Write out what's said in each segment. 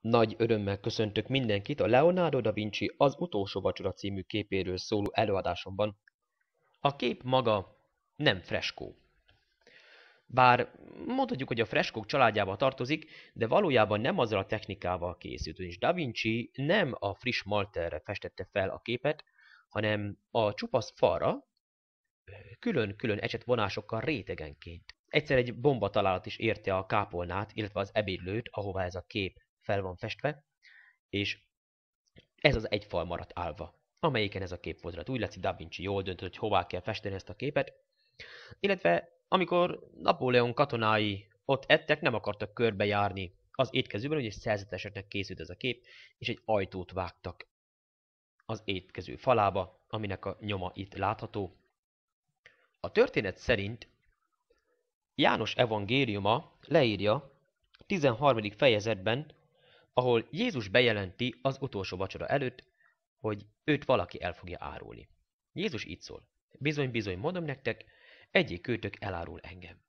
Nagy örömmel köszöntök mindenkit a Leonardo da Vinci az utolsó vacsora című képéről szóló előadásomban. A kép maga nem freskó. Bár mondhatjuk, hogy a freskók családjába tartozik, de valójában nem azzal a technikával készült, és Da Vinci nem a friss malterre festette fel a képet, hanem a csupasz falra külön-külön ecset vonásokkal rétegenként. Egyszer egy bomba találat is érte a kápolnát, illetve az ebédlőt, ahová ez a kép fel van festve, és ez az egy fal maradt állva, amelyiken ez a kép volt. Úgy látszik Da Vinci jól döntött, hogy hová kell festeni ezt a képet, illetve amikor Napóleon katonái ott ettek, nem akartak körbejárni az étkezőben, hogy egy szerzeteseknek készült ez a kép, és egy ajtót vágtak az étkező falába, aminek a nyoma itt látható. A történet szerint János evangéliuma leírja 13. fejezetben ahol Jézus bejelenti az utolsó vacsora előtt, hogy őt valaki el fogja árulni. Jézus így szól, bizony-bizony mondom nektek, egyik kötök elárul engem.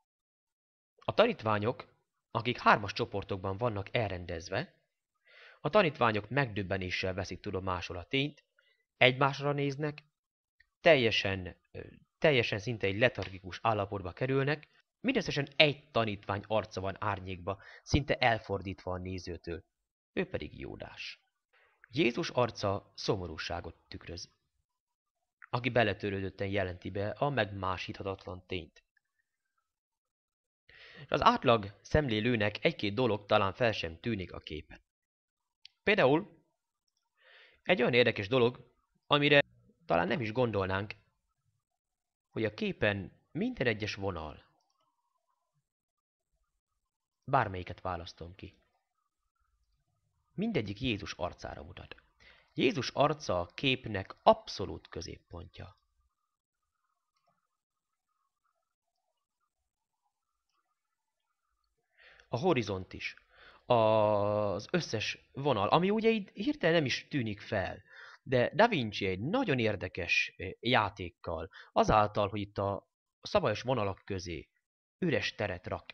A tanítványok, akik hármas csoportokban vannak elrendezve, a tanítványok megdöbbenéssel veszik tudomásul a tényt, egymásra néznek, teljesen, teljesen szinte egy letargikus állapotba kerülnek, mindösszesen egy tanítvány arca van árnyékba, szinte elfordítva a nézőtől ő pedig Jódás. Jézus arca szomorúságot tükröz, aki beletörődötten jelenti be a megmásíthatatlan tényt. Az átlag szemlélőnek egy-két dolog talán fel sem tűnik a képen. Például egy olyan érdekes dolog, amire talán nem is gondolnánk, hogy a képen minden egyes vonal. Bármelyiket választom ki mindegyik Jézus arcára mutat. Jézus arca a képnek abszolút középpontja. A horizont is. Az összes vonal, ami ugye így hirtelen nem is tűnik fel, de Da Vinci egy nagyon érdekes eh, játékkal, azáltal, hogy itt a szabályos vonalak közé üres teret rak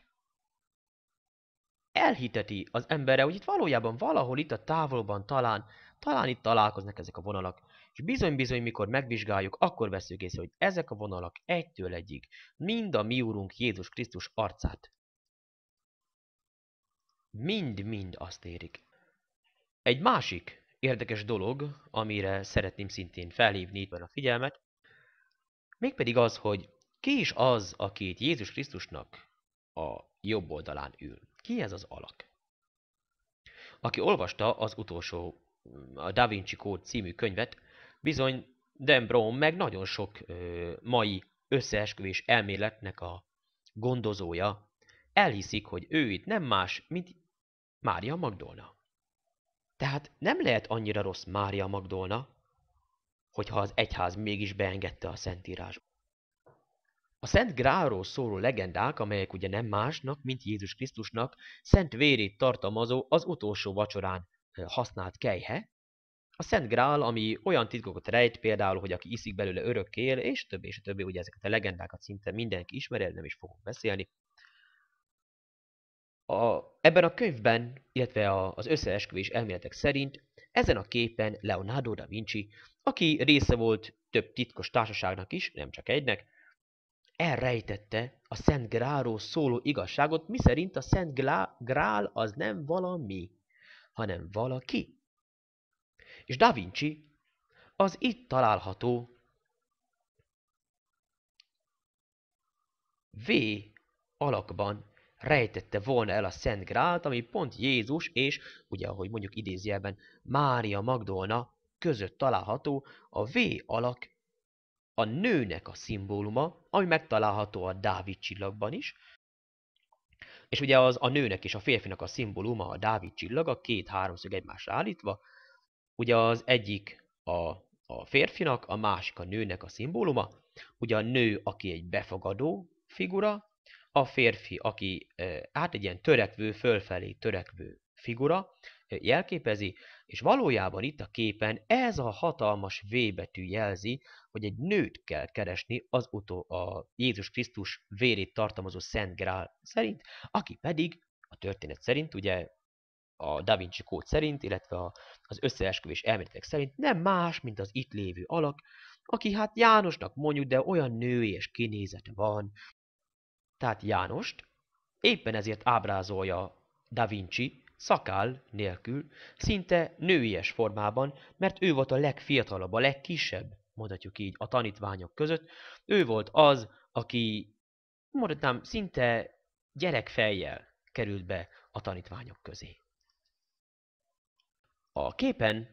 elhiteti az emberre, hogy itt valójában valahol itt a távolban talán, talán itt találkoznak ezek a vonalak. És bizony-bizony, mikor megvizsgáljuk, akkor veszük észre, hogy ezek a vonalak egytől egyik, mind a mi úrunk Jézus Krisztus arcát. Mind-mind azt érik. Egy másik érdekes dolog, amire szeretném szintén felhívni itt a figyelmet, mégpedig az, hogy ki is az, akit Jézus Krisztusnak a jobb oldalán ül. Ki ez az alak? Aki olvasta az utolsó mm, a Da Vinci Code című könyvet, bizony Dan Brown meg nagyon sok ö, mai összeesküvés elméletnek a gondozója elhiszik, hogy ő itt nem más, mint Mária Magdolna. Tehát nem lehet annyira rossz Mária Magdolna, hogyha az egyház mégis beengedte a szentírásba. A Szent Grálról szóló legendák, amelyek ugye nem másnak, mint Jézus Krisztusnak szent vérét tartalmazó az utolsó vacsorán használt kejhe, a Szent Grál, ami olyan titkokat rejt, például, hogy aki iszik belőle örökké él, és többi, és többi, ugye ezeket a legendákat szinte mindenki ismeri, nem is fogok beszélni. A, ebben a könyvben, illetve a, az összeesküvés elméletek szerint ezen a képen Leonardo da Vinci, aki része volt több titkos társaságnak is, nem csak egynek, elrejtette a Szent Grálról szóló igazságot, miszerint a Szent Grál az nem valami, hanem valaki. És Da Vinci az itt található V alakban rejtette volna el a Szent Grált, ami pont Jézus és, ugye ahogy mondjuk idézjelben, Mária Magdolna között található, a V alak a nőnek a szimbóluma, ami megtalálható a Dávid csillagban is. És ugye az a nőnek és a férfinak a szimbóluma a Dávid csillag, a két háromszög egymásra állítva. Ugye az egyik a, a férfinak, a másik a nőnek a szimbóluma. Ugye a nő, aki egy befogadó figura, a férfi, aki eh, hát egy ilyen törekvő, fölfelé törekvő figura jelképezi, és valójában itt a képen ez a hatalmas V betű jelzi, hogy egy nőt kell keresni az utó a Jézus Krisztus vérét tartalmazó Szent Grál szerint, aki pedig a történet szerint, ugye a Da Vinci kód szerint, illetve a, az összeesküvés elméletek szerint nem más, mint az itt lévő alak, aki hát Jánosnak mondjuk, de olyan női és kinézete van. Tehát Jánost éppen ezért ábrázolja Da Vinci szakál nélkül, szinte nőies formában, mert ő volt a legfiatalabb, a legkisebb, mondhatjuk így, a tanítványok között. Ő volt az, aki, mondhatnám, szinte gyerekfejjel került be a tanítványok közé. A képen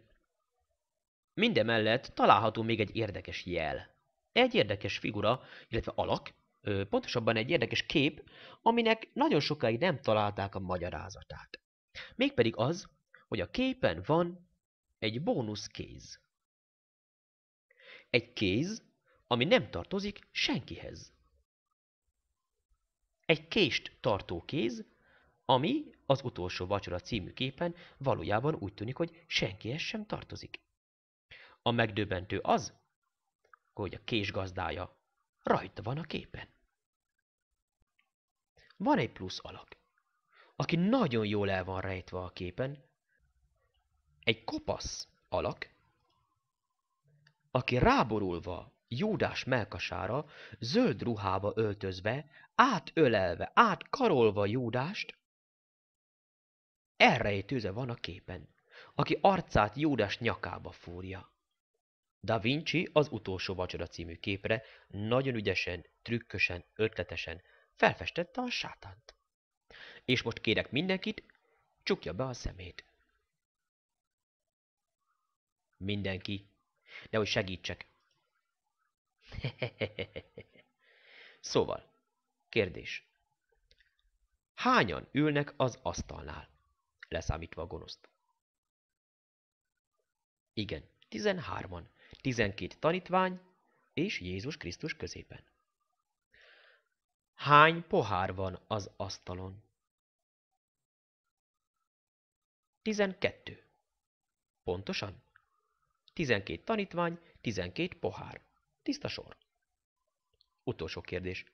mindemellett található még egy érdekes jel. Egy érdekes figura, illetve alak, pontosabban egy érdekes kép, aminek nagyon sokáig nem találták a magyarázatát. Mégpedig az, hogy a képen van egy bónusz kéz. Egy kéz, ami nem tartozik senkihez. Egy kést tartó kéz, ami az utolsó vacsora című képen valójában úgy tűnik, hogy senkihez sem tartozik. A megdöbbentő az, hogy a kés gazdája rajta van a képen. Van egy plusz alak aki nagyon jól el van rejtve a képen, egy kopasz alak, aki ráborulva Júdás melkasára, zöld ruhába öltözve, átölelve, átkarolva Júdást, elrejtőze van a képen, aki arcát Júdás nyakába fúrja. Da Vinci az utolsó vacsora című képre nagyon ügyesen, trükkösen, ötletesen felfestette a sátánt. És most kérek mindenkit, csukja be a szemét. Mindenki. De hogy segítsek. szóval, kérdés. Hányan ülnek az asztalnál? Leszámítva a gonoszt. Igen, tizenhárman, tizenkét tanítvány és Jézus Krisztus középen. Hány pohár van az asztalon? Tizenkettő. Pontosan? Tizenkét tanítvány, tizenkét pohár. Tiszta sor. Utolsó kérdés.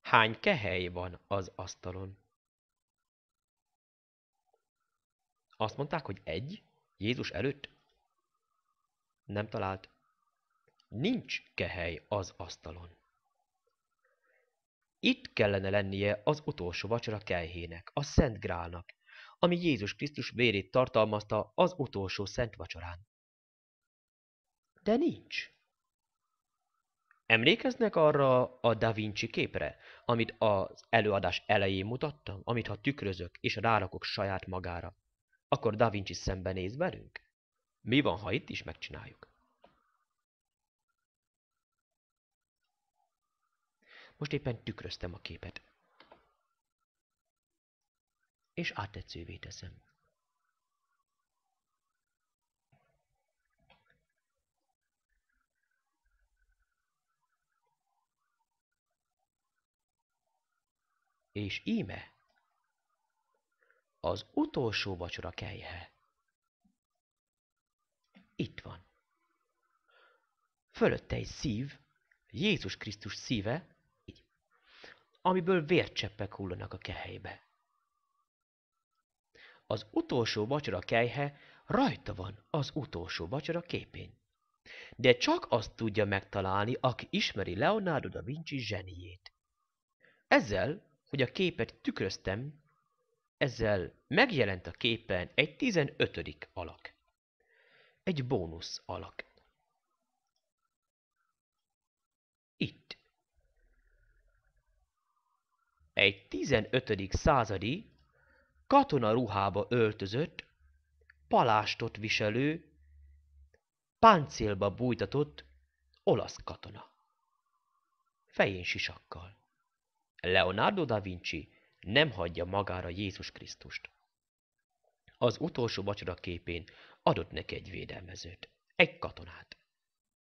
Hány kehely van az asztalon? Azt mondták, hogy egy? Jézus előtt? Nem talált. Nincs kehely az asztalon. Itt kellene lennie az utolsó vacsora kehének, a Szent Grálnak ami Jézus Krisztus vérét tartalmazta az utolsó szent vacsorán. De nincs. Emlékeznek arra a Da Vinci képre, amit az előadás elején mutattam, amit ha tükrözök és rárakok saját magára, akkor Da Vinci szembenéz velünk? Mi van, ha itt is megcsináljuk? Most éppen tükröztem a képet és áttetszővé teszem. És íme az utolsó vacsora kelje. Itt van. Fölötte egy szív, Jézus Krisztus szíve, így, amiből vércseppek hullanak a kehelybe az utolsó vacsora kejhe rajta van az utolsó vacsora képén. De csak azt tudja megtalálni, aki ismeri Leonardo da Vinci zseniét. Ezzel, hogy a képet tükröztem, ezzel megjelent a képen egy 15. alak. Egy bónusz alak. Itt. Egy 15. századi katona ruhába öltözött, palástot viselő, páncélba bújtatott olasz katona. Fején sisakkal. Leonardo da Vinci nem hagyja magára Jézus Krisztust. Az utolsó vacsora képén adott neki egy védelmezőt, egy katonát.